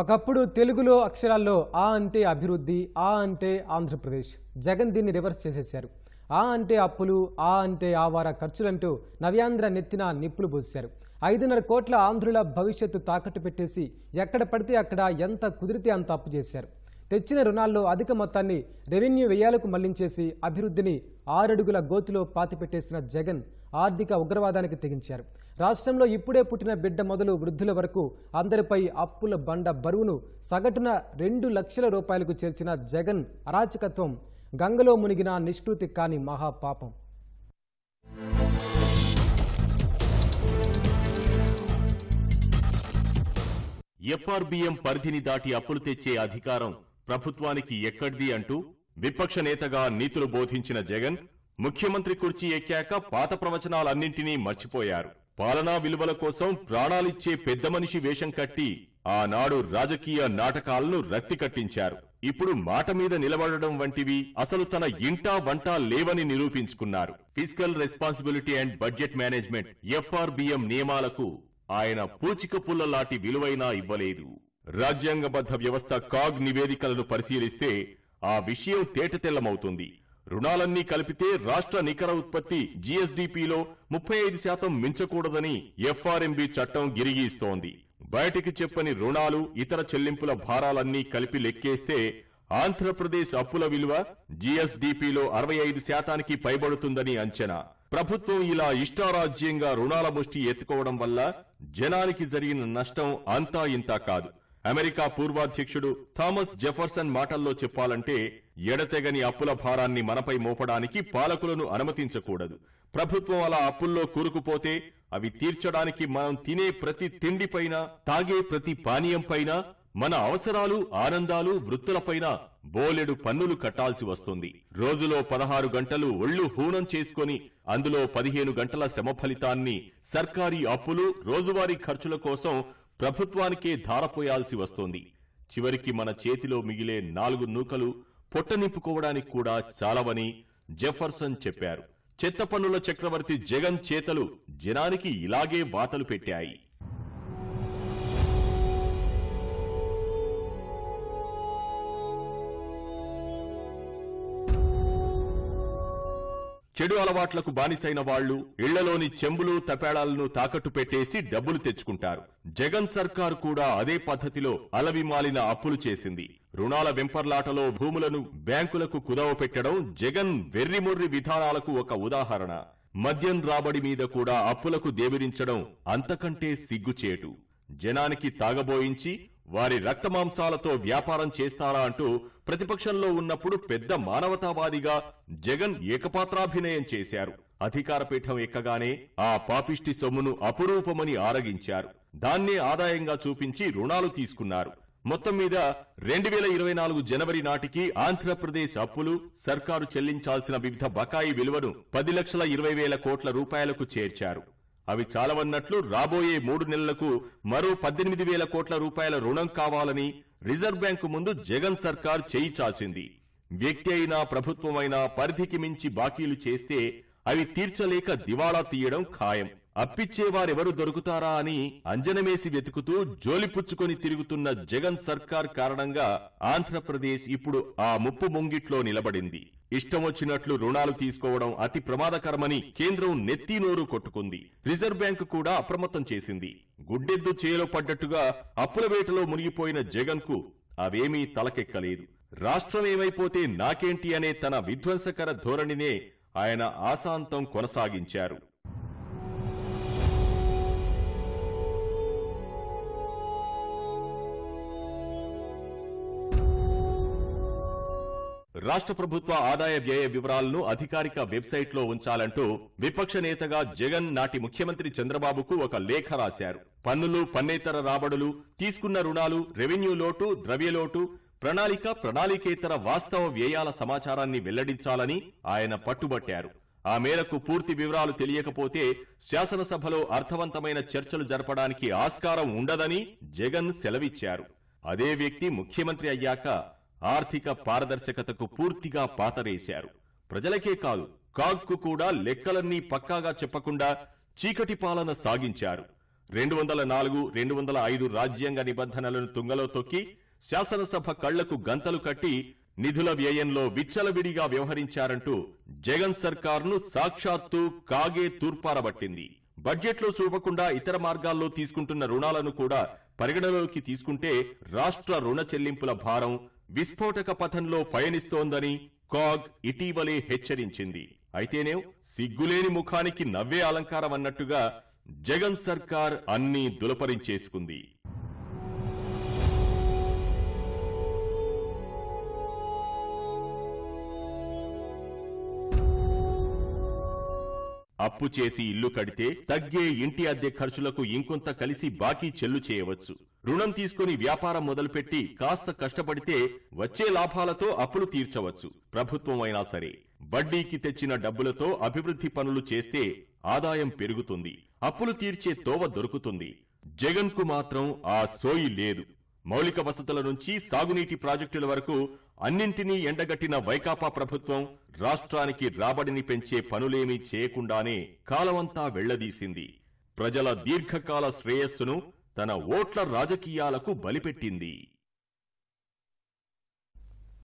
ఒకప్పుడు తెలుగులో అక్షరాల్లో ఆ అంటే అభివృద్ధి ఆ అంటే ఆంధ్రప్రదేశ్ జగన్ దీన్ని రివర్స్ చేసేశారు ఆ అంటే అప్పులు ఆ అంటే ఆవార ఖర్చులంటూ నవ్యాంధ్ర నెత్తిన నిప్పులు పోశారు ఐదున్నర కోట్ల ఆంధ్రుల భవిష్యత్తు తాకట్టు పెట్టేసి ఎక్కడ పడితే అక్కడ ఎంత కుదిరితే అంత అప్పు చేశారు తెచ్చిన రుణాల్లో అధిక మొత్తాన్ని రెవెన్యూ వ్యయాలకు మళ్లించేసి అభివృద్ధిని ఆరడుగుల గోతిలో పాతిపెట్టేసిన జగన్ ఆర్థిక ఉగ్రవాదానికి తెగించారు రాష్ట్రంలో ఇప్పుడే పుట్టిన బిడ్డ మొదలు వృద్ధుల వరకు అందరిపై అప్పుల బండ బరువును సగటున రెండు లక్షల రూపాయలకు చేర్చిన జగన్ అరాచకత్వం గంగలో మునిగిన నిష్కృతి కాని మహాపాపం ఎఫ్ఆర్బిఎం పరిధిని దాటి అప్పులు తెచ్చే అధికారం ప్రభుత్వానికి ఎక్కడిది అంటూ విపక్ష నేతగా నీతులు బోధించిన జగన్ ముఖ్యమంత్రి కుర్చీ ఎక్కాక పాత ప్రవచనాలన్నింటినీ మర్చిపోయారు పాలనా విలువల కోసం ప్రాణాలిచ్చే పెద్ద మనిషి వేషం కట్టి ఆనాడు రాజకీయ నాటకాలను రక్తి కట్టించారు ఇప్పుడు మాట మీద నిలబడడం వంటివి అసలు తన ఇంటా వంటా లేవని నిరూపించుకున్నారు fiscal responsibility and budget management FRBM నియమాలకు ఆయన పూచిక పుల్లలాంటి విలువైనా ఇవ్వలేదు రాజ్యాంగబద్ధ వ్యవస్థ కాగ్ నివేదికలను పరిశీలిస్తే ఆ విషయం తేటతెల్లమవుతుంది రుణాలన్నీ కలిపితే రాష్ట్ర నికర ఉత్పత్తి జీఎస్డీపీలో ముప్పై ఐదు శాతం మించకూడదని ఎఫ్ఆర్ఎంబి చట్టం గిరిగిస్తోంది బయటికి చెప్పని రుణాలు ఇతర చెల్లింపుల భారాలన్నీ కలిపి లెక్కేస్తే ఆంధ్రప్రదేశ్ అప్పుల విలువ జీఎస్డీపీలో అరవై ఐదు శాతానికి పైబడుతుందని అంచనా ప్రభుత్వం ఇలా ఇష్టారాజ్యంగా రుణాల ముష్టి ఎత్తుకోవడం వల్ల జనానికి జరిగిన నష్టం అంతా ఇంతా కాదు అమెరికా పూర్వాధ్యక్షుడు థామస్ జెఫర్సన్ మాటల్లో చెప్పాలంటే ఎడతెగని అప్పుల భారాన్ని మనపై మోపడానికి పాలకులను అనుమతించకూడదు ప్రభుత్వం అలా అప్పుల్లో కూరుకుపోతే అవి తీర్చడానికి మనం తినే ప్రతి తిండిపైన తాగే ప్రతి పానీయంపైన మన అవసరాలు ఆనందాలు వృత్తులపైన బోలెడు పన్నులు కట్టాల్సి వస్తుంది రోజులో పదహారు గంటలు ఒళ్ళు హూనం చేసుకుని అందులో పదిహేను గంటల శ్రమ ఫలితాన్ని సర్కారీ అప్పులు రోజువారీ ఖర్చుల కోసం ప్రభుత్వానికే ధారపోయాల్సి వస్తోంది చివరికి మన చేతిలో మిగిలే నాలుగు నూకలు పొట్ట నింపుకోవడానికి కూడా చాలవని జెఫర్సన్ చెప్పారు చెత్త చక్రవర్తి జగన్ చేతలు జనానికి ఇలాగే వాతలు పెట్టాయి చెడు అలవాట్లకు బానిసైన వాళ్లు ఇళ్లలోని చెంబులు తపేళాలను తాకట్టు పెట్టేసి డబ్బులు తెచ్చుకుంటారు జగన్ సర్కార్ కూడా అదే పద్ధతిలో అలవిమాలిన అప్పులు చేసింది రుణాల వెంపర్లాటలో భూములను బ్యాంకులకు కుదవ పెట్టడం జగన్ వెర్రిమొర్రి విధానాలకు ఒక ఉదాహరణ మద్యం రాబడి మీద కూడా అప్పులకు దేవిరించడం అంతకంటే సిగ్గుచేటు జనానికి తాగబోయించి వారి రక్తమాంసాలతో వ్యాపారం చేస్తారా అంటూ ప్రతిపక్షంలో ఉన్నప్పుడు పెద్ద మానవతావాదిగా జగన్ ఏకపాత్రాభినయం చేశారు అధికార పీఠం ఎక్కగానే ఆ పాపిష్టి సొమ్మును అపురూపమని ఆరగించారు దాన్నే ఆదాయంగా చూపించి రుణాలు తీసుకున్నారు మొత్తం మీద రెండు వేల ఇరవై నాలుగు జనవరి నాటికి ఆంధ్రప్రదేశ్ అప్పులు సర్కారు చెల్లించాల్సిన వివిధ బకాయి విలువను పది లక్షల ఇరవై వేల కోట్ల రూపాయలకు చేర్చారు అవి చాలవన్నట్లు రాబోయే మూడు నెలలకు మరో పద్దెనిమిది వేల కోట్ల రూపాయల రుణం కావాలని రిజర్వ్ బ్యాంకు ముందు జగన్ సర్కార్ చేయి చాచింది వ్యక్తి అయినా ప్రభుత్వమైనా పరిధికి మించి బాకీలు చేస్తే అవి తీర్చలేక దివాళా తీయడం ఖాయం అప్పిచ్చేవారెవరు దొరుకుతారా అని అంజనమేసి వెతుకుతూ జోలిపుచ్చుకొని తిరుగుతున్న జగన్ సర్కార్ కారణంగా ఆంధ్రప్రదేశ్ ఇప్పుడు ఆ ముప్పు ముంగిట్లో నిలబడింది ఇష్టమొచ్చినట్లు రుణాలు తీసుకోవడం అతి ప్రమాదకరమని కేంద్రం నెత్తి నోరు కొట్టుకుంది రిజర్వ్ బ్యాంకు కూడా అప్రమత్తం చేసింది గుడ్డెద్దు చేలో పడ్డట్టుగా అప్పుల వేటలో మునిగిపోయిన జగన్ కు అవేమీ తలకెక్కలేదు రాష్ట్రం ఏమైపోతే నాకేంటి అనే తన విధ్వంసకర ధోరణినే ఆయన ఆశాంతం కొనసాగించారు రాష్ట ప్రభుత్వ ఆదాయ వ్యయ వివరాలను అధికారిక వెబ్సైట్లో ఉంచాలంటూ విపక్ష నేతగా జగన్ నాటి ముఖ్యమంత్రి చంద్రబాబుకు ఒక లేఖ రాశారు పన్నులు పన్నేతర రాబడులు తీసుకున్న రుణాలు రెవెన్యూ లోటు ద్రవ్యలోటు ప్రణాళిక ప్రణాళికేతర వాస్తవ వ్యయాల సమాచారాన్ని వెల్లడించాలని ఆయన పట్టుబట్టారు ఆ మేరకు పూర్తి వివరాలు తెలియకపోతే శాసనసభలో అర్థవంతమైన చర్చలు జరపడానికి ఆస్కారం ఉండదని జగన్ సెలవిచ్చారు అదే వ్యక్తి ముఖ్యమంత్రి అయ్యాక ఆర్థిక పారదర్శకతకు పూర్తిగా పాతరేశారు ప్రజలకే కాదు కాగ్కు కూడా లెక్కలన్నీ పక్కాగా చెప్పకుండా చీకటి పాలన సాగించారు రెండు వందల నాలుగు రెండు వందల ఐదు రాజ్యాంగ నిబంధనలను తుంగలో తొక్కి శాసనసభ కళ్లకు గంతలు కట్టి నిధుల వ్యయంలో విచ్చలవిడిగా వ్యవహరించారంటూ జగన్ సర్కార్ను సాక్షాత్తు కాగే తూర్పారబట్టింది బడ్జెట్లో చూపకుండా ఇతర మార్గాల్లో తీసుకుంటున్న రుణాలను కూడా పరిగణలోకి తీసుకుంటే రాష్ట్ర రుణ చెల్లింపుల భారం విస్ఫోటక పథంలో పయనిస్తోందని కాగ్ ఇటీవలే హెచ్చరించింది అయితేనే సిగ్గులేని ముఖానికి నవ్వే అలంకారం అన్నట్టుగా జగన్ సర్కార్ అన్ని దులపరించేసుకుంది అప్పు చేసి ఇల్లు కడితే తగ్గే ఇంటి అద్దె ఖర్చులకు ఇంకొంత కలిసి బాకీ చెల్లు చేయవచ్చు రుణం తీసుకుని వ్యాపారం మొదలుపెట్టి కాస్త కష్టపడితే వచ్చే లాభాలతో అప్పులు తీర్చవచ్చు ప్రభుత్వం అయినా సరే వడ్డీకి తెచ్చిన డబ్బులతో అభివృద్ధి పనులు చేస్తే ఆదాయం పెరుగుతుంది అప్పులు తీర్చే తోవ దొరుకుతుంది జగన్ కు మాత్రం ఆ సోయి లేదు మౌలిక వసతుల నుంచి సాగునీటి ప్రాజెక్టుల వరకు అన్నింటినీ ఎండగట్టిన వైకాపా ప్రభుత్వం రాష్ట్రానికి రాబడిని పెంచే పనులేమీ చేయకుండానే కాలమంతా వెళ్లదీసింది ప్రజల దీర్ఘకాల శ్రేయస్సును తన ఓట్ల రాజకీయాలకు బలిపెట్టింది